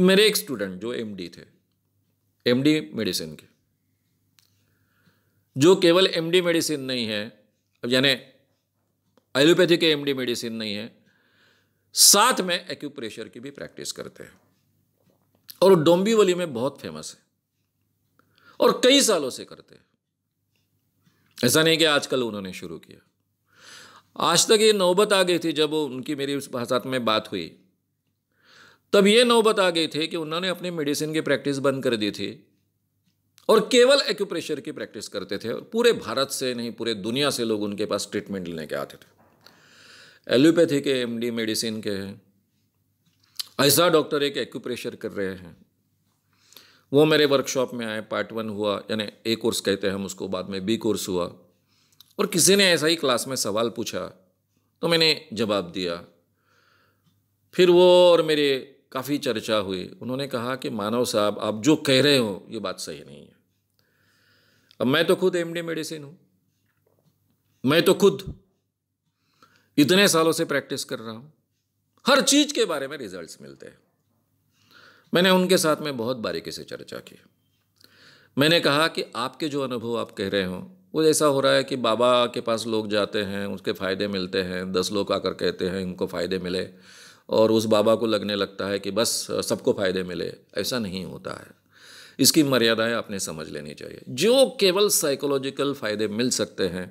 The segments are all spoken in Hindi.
मेरे एक स्टूडेंट जो एमडी थे एमडी मेडिसिन के जो केवल एमडी मेडिसिन नहीं है अब यानी एलोपैथी के एमडी मेडिसिन नहीं है साथ में एक्यूप्रेशर की भी प्रैक्टिस करते हैं और डोंबिवली में बहुत फेमस है और कई सालों से करते हैं ऐसा नहीं कि आजकल उन्होंने शुरू किया आज तक ये नौबत आ गई थी जब उनकी मेरी उस साथ में बात हुई तब ये नौबत आ गई थी कि उन्होंने अपने मेडिसिन की प्रैक्टिस बंद कर दी थी और केवल एक्यूप्रेशर की प्रैक्टिस करते थे और पूरे भारत से नहीं पूरे दुनिया से लोग उनके पास ट्रीटमेंट लेने के आते थे एलोपैथी के एमडी मेडिसिन के हैं ऐसा डॉक्टर एक एक्यूप्रेशर कर रहे हैं वो मेरे वर्कशॉप में आए पार्ट वन हुआ यानी ए कोर्स कहते हैं हम उसको बाद में बी कोर्स हुआ और किसी ने ऐसा ही क्लास में सवाल पूछा तो मैंने जवाब दिया फिर वो और मेरे काफ़ी चर्चा हुई उन्होंने कहा कि मानव साहब आप जो कह रहे हो ये बात सही नहीं है अब मैं तो खुद एमडी मेडिसिन हूँ मैं तो खुद इतने सालों से प्रैक्टिस कर रहा हूँ हर चीज़ के बारे में रिजल्ट्स मिलते हैं मैंने उनके साथ में बहुत बारीकी से चर्चा की मैंने कहा कि आपके जो अनुभव आप कह रहे हो वो ऐसा हो रहा है कि बाबा के पास लोग जाते हैं उसके फ़ायदे मिलते हैं दस लोग आकर कहते हैं इनको फ़ायदे मिले और उस बाबा को लगने लगता है कि बस सबको फ़ायदे मिले ऐसा नहीं होता है इसकी मर्यादाएं आपने समझ लेनी चाहिए जो केवल साइकोलॉजिकल फ़ायदे मिल सकते हैं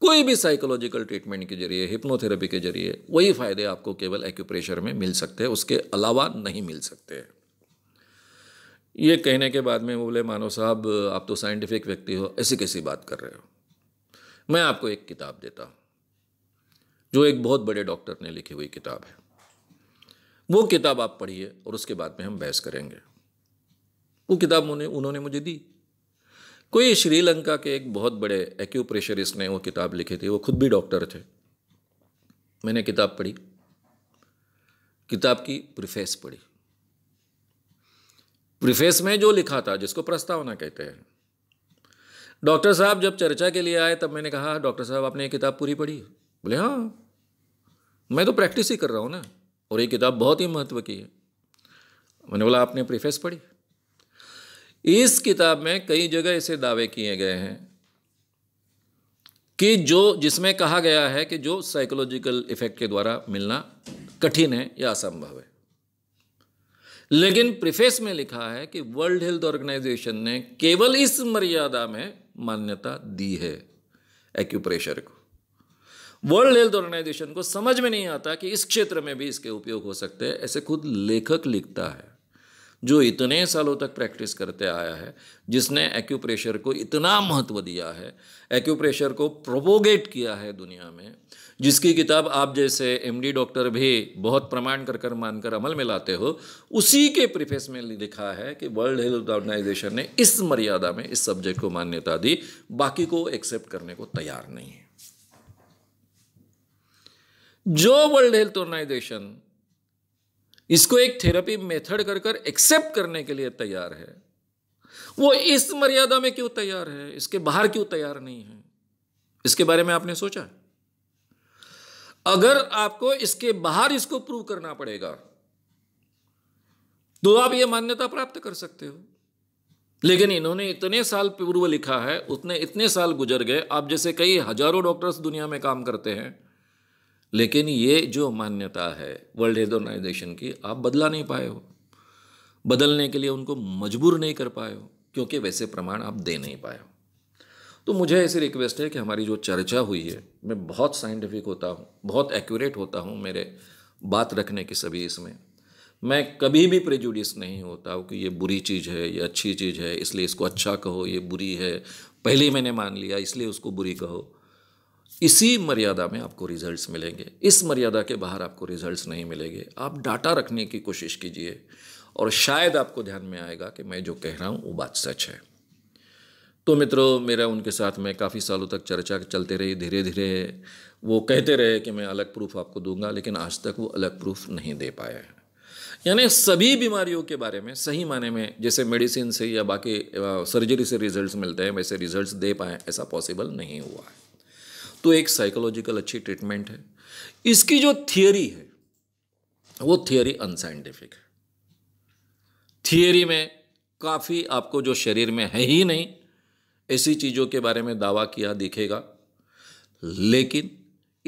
कोई भी साइकोलॉजिकल ट्रीटमेंट के जरिए हिप्नोथेरेपी के जरिए वही फ़ायदे आपको केवल एक्यूप्रेशर में मिल सकते हैं उसके अलावा नहीं मिल सकते हैं ये कहने के बाद में वो बोले मानो साहब आप तो साइंटिफिक व्यक्ति हो ऐसी कैसी बात कर रहे हो मैं आपको एक किताब देता हूँ जो एक बहुत बड़े डॉक्टर ने लिखी हुई किताब है वो किताब आप पढ़िए और उसके बाद में हम बहस करेंगे वो किताब उन्होंने उन्होंने मुझे दी कोई श्रीलंका के एक बहुत बड़े एक्यूप्रेशरिस्ट ने वो किताब लिखी थी वो खुद भी डॉक्टर थे मैंने किताब पढ़ी किताब की प्रिफेस पढ़ी प्रिफेस में जो लिखा था जिसको प्रस्तावना कहते हैं डॉक्टर साहब जब चर्चा के लिए आए तब मैंने कहा डॉक्टर साहब आपने ये किताब पूरी पढ़ी बोले हाँ मैं तो प्रैक्टिस ही कर रहा हूँ ना और ये किताब बहुत ही महत्व की है मैंने बोला आपने प्रीफेस पढ़ी इस किताब में कई जगह ऐसे दावे किए गए हैं कि जो जिसमें कहा गया है कि जो साइकोलॉजिकल इफेक्ट के द्वारा मिलना कठिन है या असंभव है लेकिन प्रिफेस में लिखा है कि वर्ल्ड हेल्थ ऑर्गेनाइजेशन ने केवल इस मर्यादा में मान्यता दी है एक्यूप्रेशर को वर्ल्ड हेल्थ ऑर्गेनाइजेशन को समझ में नहीं आता कि इस क्षेत्र में भी इसके उपयोग हो सकते हैं ऐसे खुद लेखक लिखता है जो इतने सालों तक प्रैक्टिस करते आया है जिसने एक्यूप्रेशर को इतना महत्व दिया है एक्यूप्रेशर को प्रोपोगेट किया है दुनिया में जिसकी किताब आप जैसे एमडी डॉक्टर भी बहुत प्रमाण कर कर मानकर अमल में लाते हो उसी के प्रिफेस में लिखा है कि वर्ल्ड हेल्थ ऑर्गेनाइजेशन ने इस मर्यादा में इस सब्जेक्ट को मान्यता दी बाकी को एक्सेप्ट करने को तैयार नहीं है जो वर्ल्ड हेल्थ ऑर्गेनाइजेशन इसको एक थेरेपी मेथड कर कर एक्सेप्ट करने के लिए तैयार है वो इस मर्यादा में क्यों तैयार है इसके बाहर क्यों तैयार नहीं है इसके बारे में आपने सोचा अगर आपको इसके बाहर इसको प्रूव करना पड़ेगा तो आप यह मान्यता प्राप्त कर सकते हो लेकिन इन्होंने इतने साल पूर्व लिखा है उतने इतने साल गुजर गए आप जैसे कई हजारों डॉक्टर्स दुनिया में काम करते हैं लेकिन ये जो मान्यता है वर्ल्ड हेल्थ ऑर्गेनाइजेशन की आप बदला नहीं पाए हो बदलने के लिए उनको मजबूर नहीं कर पाए हो क्योंकि वैसे प्रमाण आप दे नहीं पाए हो तो मुझे ऐसी रिक्वेस्ट है कि हमारी जो चर्चा हुई है मैं बहुत साइंटिफिक होता हूँ बहुत एक्यूरेट होता हूँ मेरे बात रखने की सभी इसमें मैं कभी भी प्रेजुडिस नहीं होता हूँ कि ये बुरी चीज़ है ये अच्छी चीज़ है इसलिए इसको अच्छा कहो ये बुरी है पहले मैंने मान लिया इसलिए उसको बुरी कहो इसी मर्यादा में आपको रिजल्ट्स मिलेंगे इस मर्यादा के बाहर आपको रिजल्ट्स नहीं मिलेंगे आप डाटा रखने की कोशिश कीजिए और शायद आपको ध्यान में आएगा कि मैं जो कह रहा हूँ वो बात सच है तो मित्रों मेरा उनके साथ में काफ़ी सालों तक चर्चा चलते रही धीरे धीरे वो कहते रहे कि मैं अलग प्रूफ आपको दूंगा लेकिन आज तक वो अलग प्रूफ नहीं दे पाए हैं यानी सभी बीमारियों के बारे में सही माने में जैसे मेडिसिन से या बाकी सर्जरी से रिजल्ट्स मिलते हैं वैसे रिजल्ट्स दे पाएँ ऐसा पॉसिबल नहीं हुआ है तो एक साइकोलॉजिकल अच्छी ट्रीटमेंट है इसकी जो थियोरी है वो थियोरी अनसाइंटिफिक है थियोरी में काफ़ी आपको जो शरीर में है ही नहीं ऐसी चीज़ों के बारे में दावा किया दिखेगा लेकिन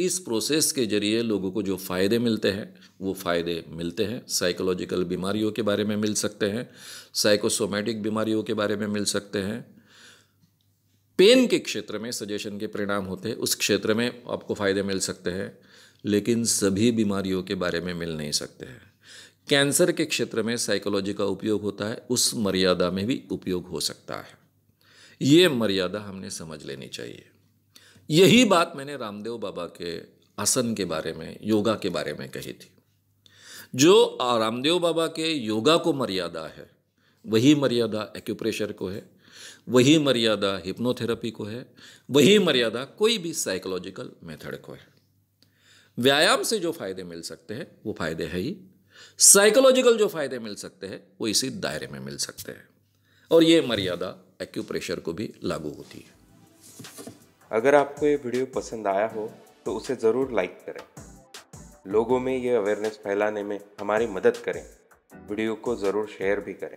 इस प्रोसेस के जरिए लोगों को जो फ़ायदे मिलते हैं वो फ़ायदे मिलते हैं साइकोलॉजिकल बीमारियों के बारे में मिल सकते हैं साइकोसोमेटिक बीमारियों के बारे में मिल सकते हैं पेन के क्षेत्र में सजेशन के परिणाम होते हैं उस क्षेत्र में आपको फ़ायदे मिल सकते हैं लेकिन सभी बीमारियों के बारे में मिल नहीं सकते हैं कैंसर के क्षेत्र में साइकोलॉजी का उपयोग होता है उस मर्यादा में भी उपयोग हो सकता है ये मर्यादा हमने समझ लेनी चाहिए यही बात मैंने रामदेव बाबा के आसन के बारे में योगा के बारे में कही थी जो रामदेव बाबा के योगा को मर्यादा है वही मर्यादा एक्यूप्रेशर को है वही मर्यादा हिप्नोथेरेपी को है वही मर्यादा कोई भी साइकोलॉजिकल मेथड को है व्यायाम से जो फायदे मिल सकते हैं वो फायदे है ही साइकोलॉजिकल जो फायदे मिल सकते हैं वो इसी दायरे में मिल सकते हैं और ये मर्यादा एक्यूप्रेशर को भी लागू होती है अगर आपको ये वीडियो पसंद आया हो तो उसे ज़रूर लाइक करें लोगों में ये अवेयरनेस फैलाने में हमारी मदद करें वीडियो को ज़रूर शेयर भी करें